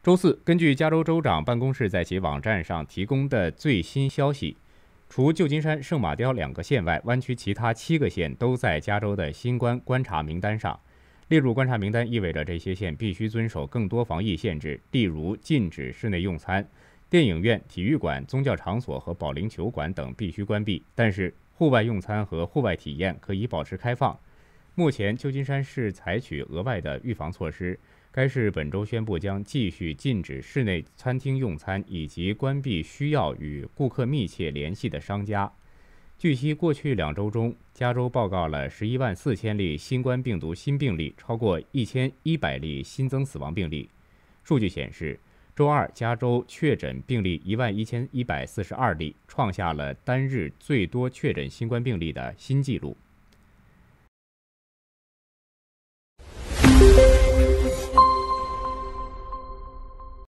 周四，根据加州州长办公室在其网站上提供的最新消息，除旧金山、圣马雕两个县外，湾区其他七个县都在加州的新冠观察名单上。列入观察名单意味着这些县必须遵守更多防疫限制，例如禁止室内用餐，电影院、体育馆、宗教场所和保龄球馆等必须关闭。但是，户外用餐和户外体验可以保持开放。目前，旧金山市采取额外的预防措施。该市本周宣布将继续禁止室内餐厅用餐，以及关闭需要与顾客密切联系的商家。据悉，过去两周中，加州报告了11万4千例新冠病毒新病例，超过1100例新增死亡病例。数据显示，周二加州确诊病例11142例，创下了单日最多确诊新冠病例的新纪录。